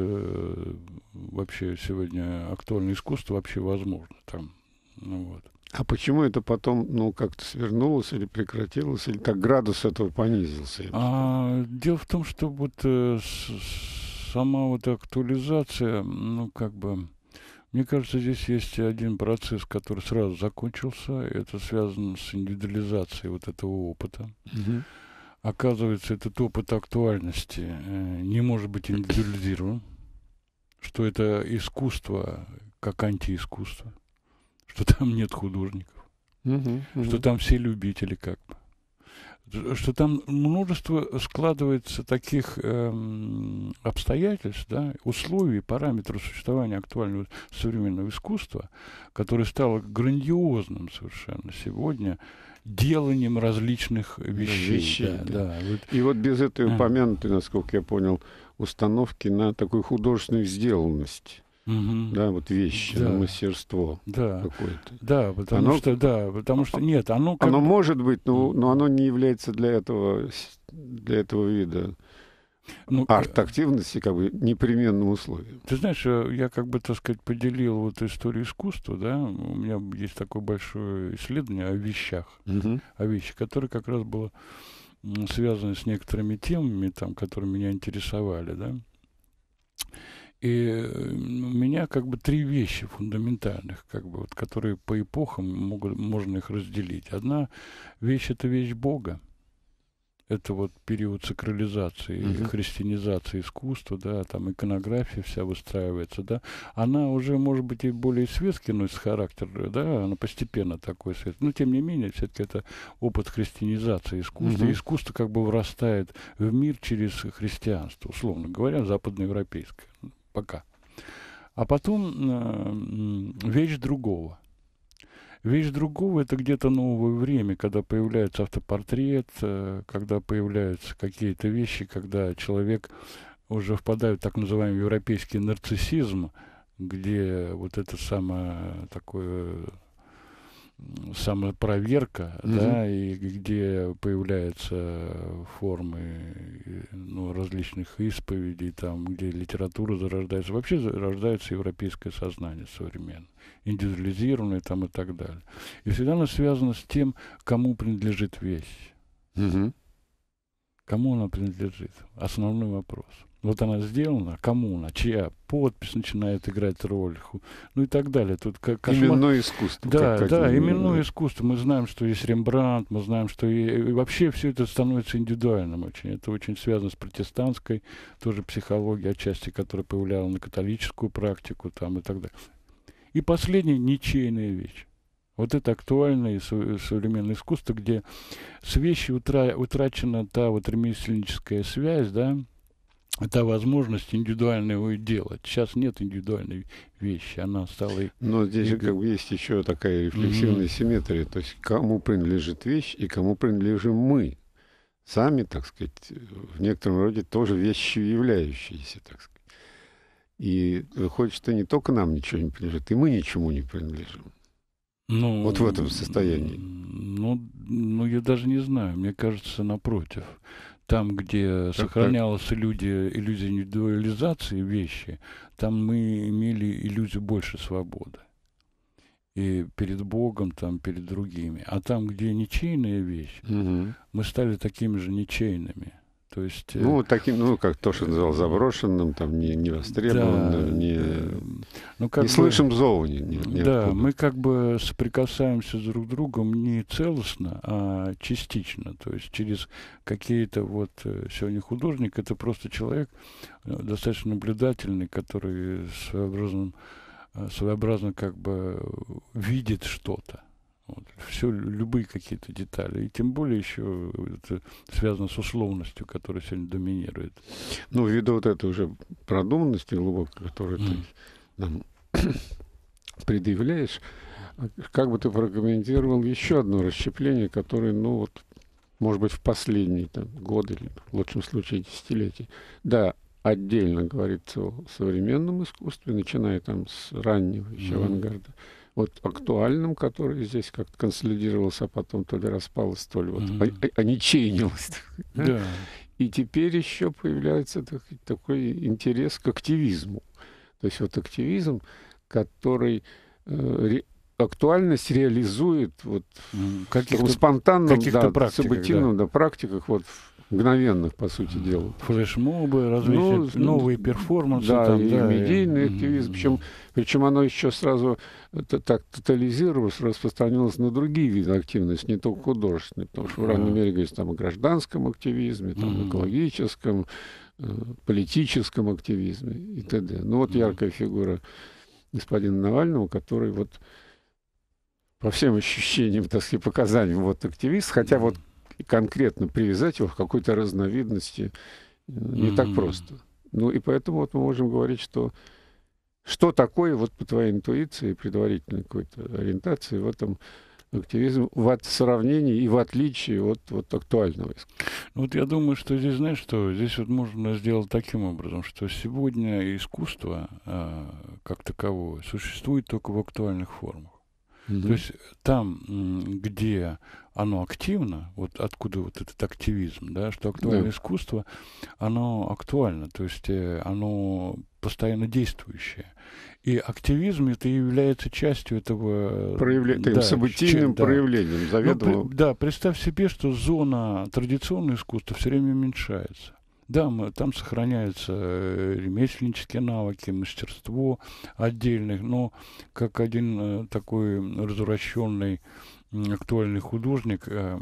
вообще сегодня актуальное искусство вообще возможно там. Ну, вот. А почему это потом, ну, как-то свернулось или прекратилось, или так градус этого понизился? А, дело в том, что вот э, сама вот актуализация, ну, как бы, мне кажется, здесь есть один процесс, который сразу закончился. Это связано с индивидуализацией вот этого опыта. Угу. Оказывается, этот опыт актуальности э, не может быть индивидуализирован, что это искусство как антиискусство что там нет художников, угу, угу. что там все любители как бы что там множество складывается таких эм, обстоятельств, да, условий, параметров существования актуального современного искусства, которое стало грандиозным совершенно сегодня деланием различных вещей. вещей да, да. Да. Вот. И вот без этой упомянутой, насколько я понял, установки на такую художественную сделанность угу. да, вот вещи, да. мастерство да. какое-то. Да, потому оно, что, да, потому что нет, оно. Как... Оно может быть, но, но оно не является для этого для этого вида. Ну, э, Арт-активности как бы непременным условием. Ты знаешь, э, я как бы, так сказать, поделил вот историю искусства, да, у меня есть такое большое исследование о вещах, угу. о вещах, которые как раз было связано с некоторыми темами, там, которые меня интересовали, да, и у меня как бы три вещи фундаментальных, как бы, вот, которые по эпохам могут, можно их разделить. Одна вещь – это вещь Бога. Это вот период сакрализации, угу. Uh-huh. христианизации искусства, да, там иконография вся выстраивается, да. Она уже, может быть, и более светский носит характер, да, она постепенно такой свет. Но, тем не менее, все-таки это опыт христианизации искусства. Uh-huh. Искусство как бы вырастает в мир через христианство, условно говоря, западноевропейское пока. А потом э, вещь другого. Вещь другого это где-то новое время, когда появляется автопортрет, э, когда появляются какие-то вещи, когда человек уже впадает в так называемый европейский нарциссизм, где вот это самое такое самопроверка, угу. да, и где появляются формы э, ну, различных исповедей, там, где литература зарождается, вообще зарождается европейское сознание современное, индивидуализированное там и так далее. И всегда оно связано с тем, кому принадлежит вещь. Угу. Кому она принадлежит? Основной вопрос. Вот она сделана, кому она, чья подпись начинает играть роль, ну и так далее. Тут как кошмар... Именное искусство. Да, как, да, как... именное искусство. Мы знаем, что есть Рембрандт, мы знаем, что и... и вообще все это становится индивидуальным очень. Это очень связано с протестантской тоже психологией отчасти, которая появляла на католическую практику там и так далее. И последняя ничейная вещь. Вот это актуальное современное искусство, где с вещи утра утрачена та вот ремесленническая связь, да, это возможность индивидуального делать. Сейчас нет индивидуальной вещи, она стала... Но здесь же как бы есть еще такая рефлексивная mm-hmm. симметрия, то есть кому принадлежит вещь и кому принадлежим мы, сами, так сказать, в некотором роде тоже вещи являющиеся, так сказать. И выходит, что не только нам ничего не принадлежит, и мы ничему не принадлежим. Ну, вот в этом состоянии. Ну, ну, я даже не знаю. Мне кажется, напротив там, где так, сохранялась так. Иллюзия, иллюзия индивидуализации вещи, там мы имели иллюзию больше свободы. И перед Богом, там, перед другими. А там, где ничейная вещь, угу. мы стали такими же ничейными. То есть, э, ну, таким, ну, как то, что называл заброшенным, там, не, не востребованным, да, не, э, ну, как не бы, слышим зову Не, не, не да, откуда. мы как бы соприкасаемся друг с другом не целостно, а частично. То есть через какие-то вот... Э, сегодня художник — это просто человек достаточно наблюдательный, который своеобразно своеобразно как бы видит что-то. Вот, все, любые какие-то детали. И тем более еще э, это связано с условностью, которая сегодня доминирует. Ну, ввиду вот этой уже продуманности глубокой, которую mm. ты нам (coughs) предъявляешь, как бы ты прокомментировал еще одно расщепление, которое, ну вот, может быть, в последние там, годы, или, в лучшем случае, десятилетия. Да, отдельно говорится о современном искусстве, начиная там с раннего еще mm авангарда вот актуальным, который здесь как-то консолидировался, а потом то ли распалось, то ли вот, mm-hmm. а, а, а Да. И теперь еще появляется такой, такой интерес к активизму. То есть вот активизм, который э, ре, актуальность реализует вот mm, в каких-то спонтанном, каких да, практиках, да. да, практиках, вот в мгновенных, по сути дела. Флешмобы, различные ну, ну новые перформансы. Да, там, и да, медийный и... активизм. Причем, причем оно еще сразу это, так тотализировалось, распространилось на другие виды активности, не только художественные. Потому что в равной мере говорится там, о гражданском активизме, там, mm-hmm. экологическом, э, политическом активизме и т.д. Ну вот mm-hmm. яркая фигура господина Навального, который вот по всем ощущениям, так сказать, показаниям, вот активист, хотя вот конкретно привязать его к какой-то разновидности э, не mm-hmm. так просто. Ну и поэтому вот мы можем говорить, что что такое вот по твоей интуиции, предварительной какой-то ориентации в этом активизм в от сравнении и в отличие от вот актуального искусства. Ну, вот я думаю, что здесь, знаешь, что здесь вот можно сделать таким образом, что сегодня искусство э, как таковое существует только в актуальных формах. Угу. То есть э, там, где оно активно, вот откуда вот этот активизм, да, что актуальное да. искусство, оно актуально, то есть э, оно постоянно действующее. И активизм это является частью этого... Э, Проявля... Да, событийным да. проявлением, заведомо. Ну, при, да, представь себе, что зона традиционного искусства все время уменьшается. Да, мы, там сохраняются э, ремесленнические навыки, мастерство отдельных, но как один э, такой развращенный актуальный художник э,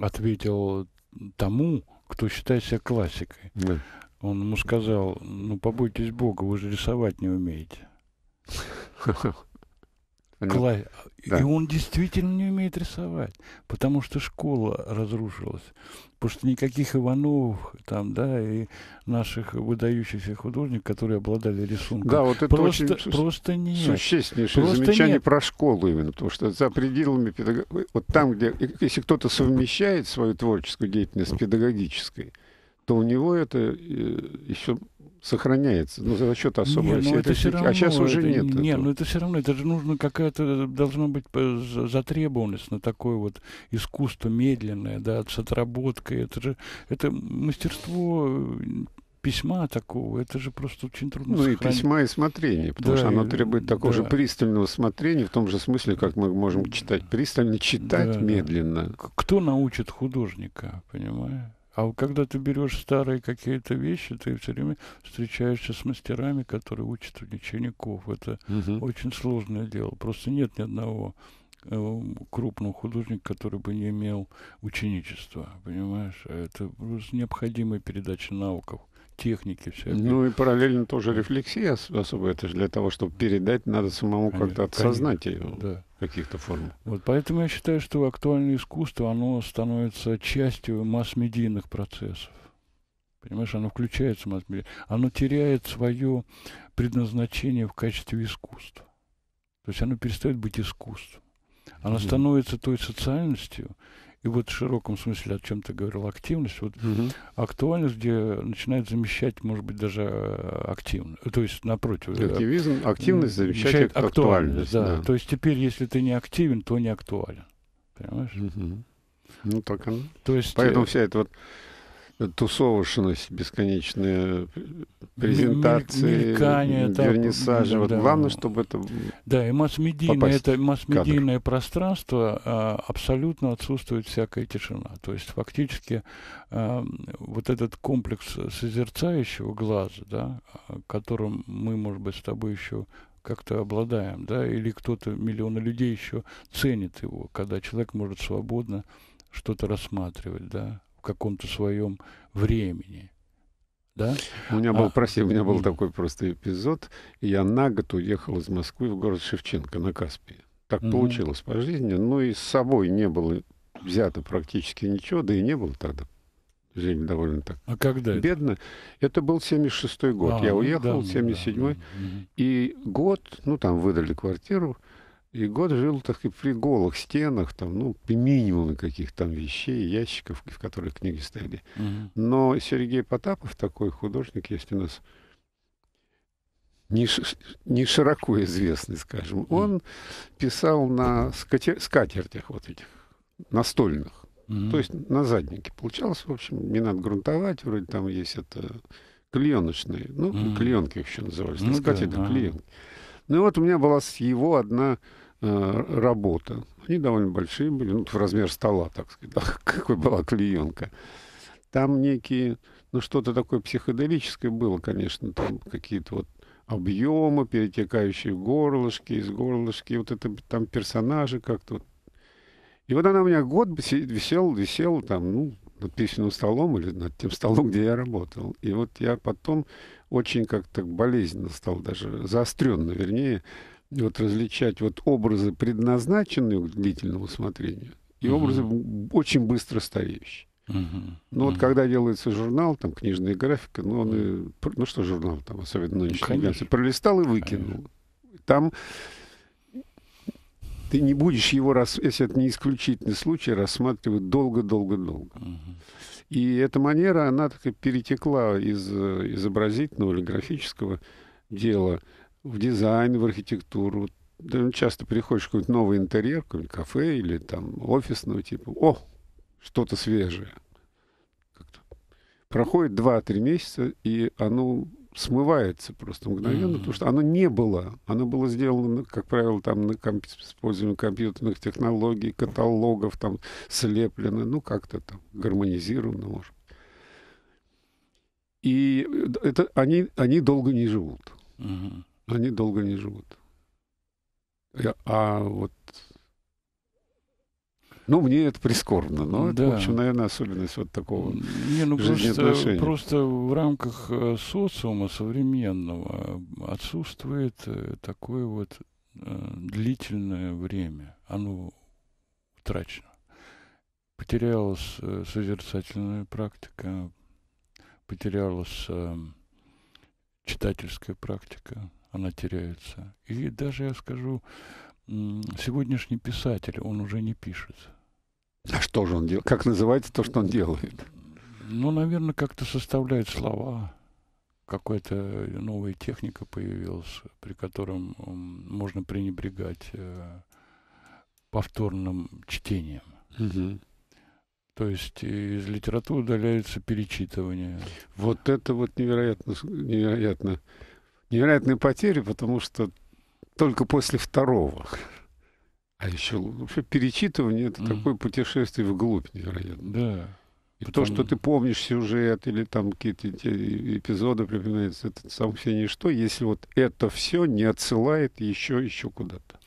ответил тому, кто считает себя классикой. Да. Он ему сказал, ну побойтесь Бога, вы же рисовать не умеете. (laughs) Ну, Класс. Да. И он действительно не умеет рисовать, потому что школа разрушилась. Потому что никаких Ивановых там, да, и наших выдающихся художников, которые обладали рисунком. Да, вот это просто, очень просто нет. существеннейшее просто замечание нет. про школу именно, потому что за пределами педагогики, вот там, где, если кто-то совмещает свою творческую деятельность с педагогической, то у него это э, еще сохраняется. Ну, за счет особой не, ну, это а равно, А сейчас уже это, нет. Не, этого. Не, ну, это все равно, это же нужно какая-то, должна быть затребованность на такое вот искусство медленное, да, с отработкой. Это же, это мастерство э, письма такого, это же просто очень трудно Ну сохранить. и письма, и смотрение, потому да, что оно требует такого да. же пристального смотрения, в том же смысле, как мы можем читать. Пристально читать да, медленно. Да. Кто научит художника, понимаешь? А когда ты берешь старые какие-то вещи, ты все время встречаешься с мастерами, которые учат учеников. Это угу. очень сложное дело. Просто нет ни одного э, крупного художника, который бы не имел ученичества, понимаешь? А это просто необходимая передача навыков техники всякой. Ну и параллельно тоже рефлексия особо, это же для того, чтобы передать, надо самому как-то отсознать ее да. каких-то форм. Вот поэтому я считаю, что актуальное искусство, оно становится частью масс-медийных процессов. Понимаешь, оно включается в масс-медиа. Оно теряет свое предназначение в качестве искусства. То есть оно перестает быть искусством. Она становится той социальностью, и вот в широком смысле, о чем ты говорил, активность, вот угу. актуальность, где начинает замещать, может быть, даже э, активно, э, то есть напротив. Активизм, активность замещает актуальность. актуальность да. да, то есть теперь, если ты не активен, то не актуален, понимаешь? Угу. Ну, так оно. То есть, Поэтому э, вся эта вот тусовочность, бесконечные презентации, мелькание, вернисажи. Да, вот главное, чтобы это Да, и масс-медийное, это масс-медийное пространство а, абсолютно отсутствует всякая тишина. То есть фактически а, вот этот комплекс созерцающего глаза, да, которым мы, может быть, с тобой еще как-то обладаем, да, или кто-то, миллионы людей еще ценит его, когда человек может свободно что-то рассматривать, да, каком-то своем времени. Да? У меня был, а, прости, у меня был такой просто эпизод. Я на год уехал из Москвы в город Шевченко на Каспии. Так угу. получилось по жизни. Ну и с собой не было взято практически ничего, да и не было тогда. Жили довольно так. А когда бедно. Это, это был 76-й год. А, я ну уехал, да, 77-й. Да, да. И год, ну там выдали квартиру. И год жил, так сказать, при голых стенах, там, ну, при минимуме каких-то там вещей, ящиков, в которых книги стояли. Угу. Но Сергей Потапов такой художник, есть у нас не, не широко известный, скажем. Угу. Он писал на скатер, скатертях вот этих, настольных. Угу. То есть на заднике. Получалось, в общем, не надо грунтовать, вроде там есть это клееночные. Ну, угу. клеенки их еще назывались. Ну, да, да. клеенки. Ну и вот у меня была с его одна э, работа. Они довольно большие были, ну, в размер стола, так сказать. (laughs) Какой была клеенка. Там некие, ну что-то такое психоделическое было, конечно, там какие-то вот объемы, перетекающие в горлышки, из горлышки, вот это там персонажи как-то. И вот она у меня год висела, висела там, ну, над письменным столом или над тем столом, где я работал. И вот я потом очень как-то болезненно стал даже, заостренно, вернее, вот различать вот образы, предназначенные к длительному смотрению, и угу. образы очень быстро стареющие. Угу. Ну вот когда делается журнал, там книжная графика, ну он и, ну что журнал там, особенно нынешний, ну, пролистал и выкинул. Там ты не будешь его, если это не исключительный случай, рассматривать долго-долго-долго. Угу. И эта манера, она так и перетекла из э, изобразительного или графического дела в дизайн, в архитектуру. Ты ну, часто приходишь в какой-то новый интерьер, какой-нибудь кафе или там офисного типа. О, что-то свежее. Проходит 2-3 месяца, и оно смывается просто мгновенно, mm-hmm. потому что оно не было. Оно было сделано, как правило, там на комп- с использованием компьютерных технологий, каталогов там слеплено, ну как-то там гармонизировано, может. И э, это они, они долго не живут. mm Они долго не живут. А вот ну, мне это прискорбно, но да. это, в общем, наверное, особенность вот такого Не, ну, просто, просто в рамках э, социума современного отсутствует э, такое вот э, длительное время. Оно утрачено. Потерялась созерцательная практика, потерялась читательская практика, она теряется. И даже, я скажу, сегодняшний писатель, он уже не пишет. А что же он делает? Как называется то, что он делает? Ну, наверное, как-то составляет слова. Какая-то новая техника появилась, при котором можно пренебрегать э, повторным чтением. Угу. То есть из литературы удаляется перечитывание. Вот это вот невероятно, невероятно, невероятные потери, потому что только после второго а еще, вообще, перечитывание — это mm. такое путешествие вглубь невероятно. Да. И то, что ты помнишь сюжет или там какие-то эпизоды припоминаются, это само все ничто, если вот это все не отсылает еще еще куда-то.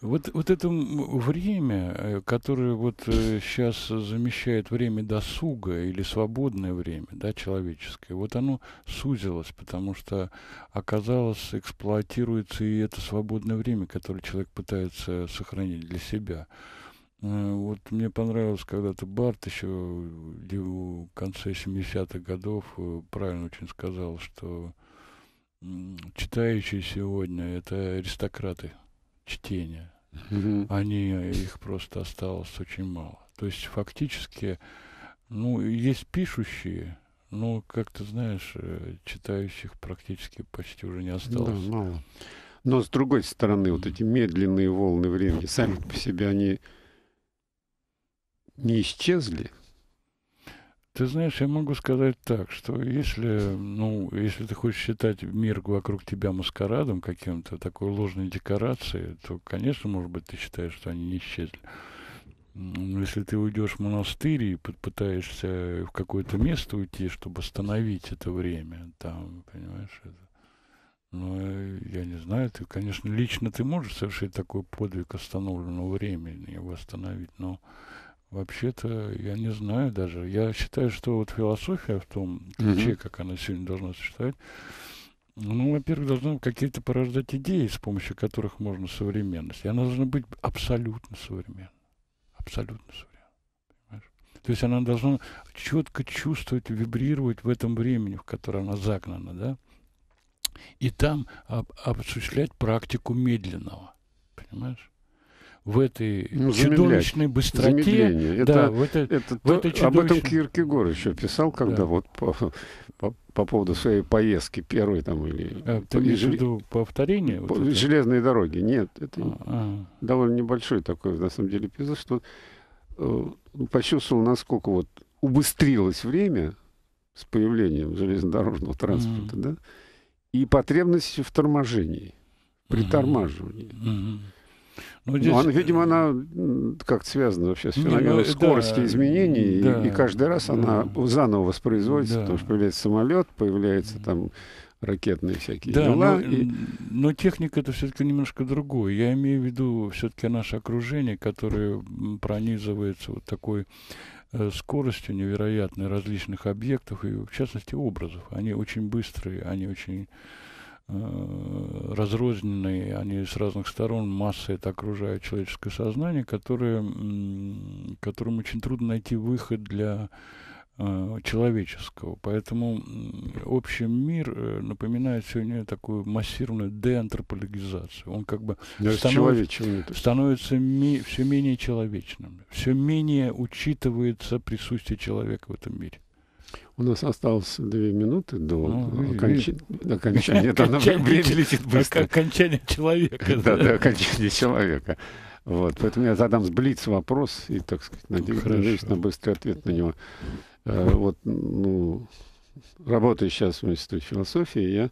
Вот, вот это время, э, которое вот сейчас э, замещает время досуга или свободное время, да, человеческое, вот оно сузилось, потому что оказалось, эксплуатируется и это свободное время, которое человек пытается сохранить для себя. Э, вот мне понравилось когда-то Барт еще в конце 70-х годов э, правильно очень сказал, что читающие сегодня это аристократы чтения. Mm-hmm. Они, э, их просто осталось очень мало. То есть фактически, ну, есть пишущие, но, как ты знаешь, читающих практически почти уже не осталось. Да, мало. Но с другой стороны, вот эти медленные волны времени, сами по себе они не исчезли? Ты знаешь, я могу сказать так, что если, ну, если ты хочешь считать мир вокруг тебя маскарадом каким-то, такой ложной декорацией, то, конечно, может быть, ты считаешь, что они не исчезли. Но если ты уйдешь в монастырь и пытаешься в какое-то место уйти, чтобы остановить это время, там, понимаешь, это, ну, э, я не знаю, ты, конечно, лично ты можешь совершить такой подвиг остановленного времени, его остановить, но Вообще-то, я не знаю даже. Я считаю, что вот философия в том ключе, как она сегодня должна существовать, ну, во-первых, должна какие-то порождать идеи, с помощью которых можно современность. И она должна быть абсолютно современной. Абсолютно современной. Понимаешь? То есть она должна четко чувствовать, вибрировать в этом времени, в которое она загнана, да? И там об- осуществлять практику медленного. Понимаешь? в этой ну, чудовищной быстроте. Замедление. Да, это, в это, это это чудовищ... Об этом Киркегор еще писал, когда да. вот по, по, по поводу своей поездки первой там или... А, ты имеешь в виду повторение? По, вот железные дороги. Нет, это а, а, довольно небольшой такой, на самом деле, эпизод, что э, почувствовал, насколько вот убыстрилось время с появлением железнодорожного транспорта, mm да, и потребность в торможении, при mm-hmm. тормаживании. Ну, ну, здесь... ну, она, видимо, э, она как-то связана вообще с ну, феноменом ну, скорости да, изменений, да, и, и каждый раз да, она заново воспроизводится, да. потому что появляется самолет, появляются там ракетные всякие да, дела. Но, ну, и... но техника это все-таки немножко другое. Я имею в виду все-таки наше окружение, которое пронизывается вот такой э, скоростью невероятной различных объектов и, в частности, образов. Они очень быстрые, они очень Э, разрозненные, они с разных сторон массы, это окружают человеческое сознание, которое, которым очень трудно найти выход для э, человеческого. Поэтому общий мир э, напоминает сегодня такую массированную деантропологизацию. Он как бы становится, становится ми, все менее человечным, все менее учитывается присутствие человека в этом мире. У нас осталось две минуты до ну, окончания. Это время летит быстро. Окончание человека. Да, до окончания человека. Вот, поэтому я задам сблиц вопрос и, так сказать, ну, надеюсь, надеюсь на быстрый ответ на него. Э, вот, ну, работаю сейчас в Институте философии, я,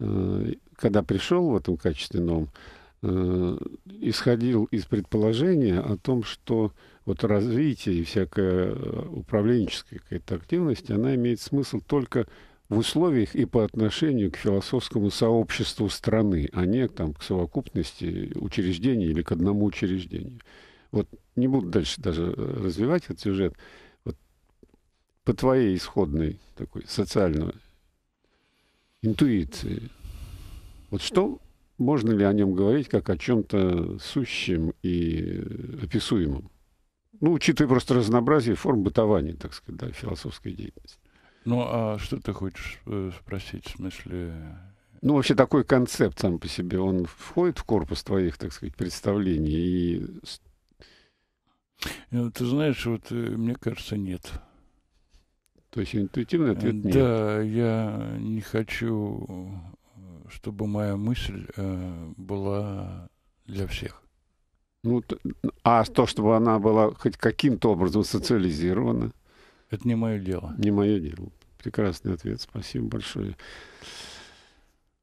э, когда пришел в этом качестве новом, Э, исходил из предположения о том, что вот развитие и всякая э, управленческая какая-то активность, она имеет смысл только в условиях и по отношению к философскому сообществу страны, а не там, к совокупности учреждений или к одному учреждению. Вот не буду дальше даже э, развивать этот сюжет. Вот по твоей исходной такой социальной интуиции, вот что можно ли о нем говорить как о чем-то сущем и описуемом? Ну, учитывая просто разнообразие форм бытования, так сказать, да, философской деятельности. Ну, а что ты хочешь э, спросить, в смысле... Ну, вообще такой концепт сам по себе, он входит в корпус твоих, так сказать, представлений и... Ну, ты знаешь, вот э, мне кажется, нет. То есть интуитивный ответ э, нет. Да, я не хочу чтобы моя мысль э, была для всех. Ну, а то, чтобы она была хоть каким-то образом социализирована? Это не мое дело. Не мое дело. Прекрасный ответ. Спасибо большое.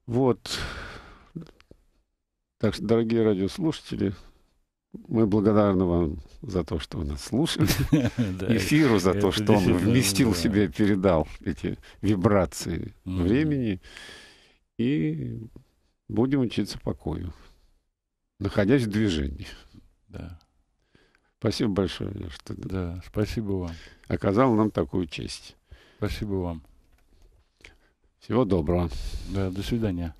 Вот. Так что, дорогие радиослушатели, мы благодарны вам за то, что вы нас слушали. (laughs) Эфиру за то, что он вместил в себе, передал эти вибрации времени и будем учиться покою, находясь в движении. Да. Спасибо большое, что да, спасибо вам. оказал нам такую честь. Спасибо вам. Всего доброго. Да, до свидания.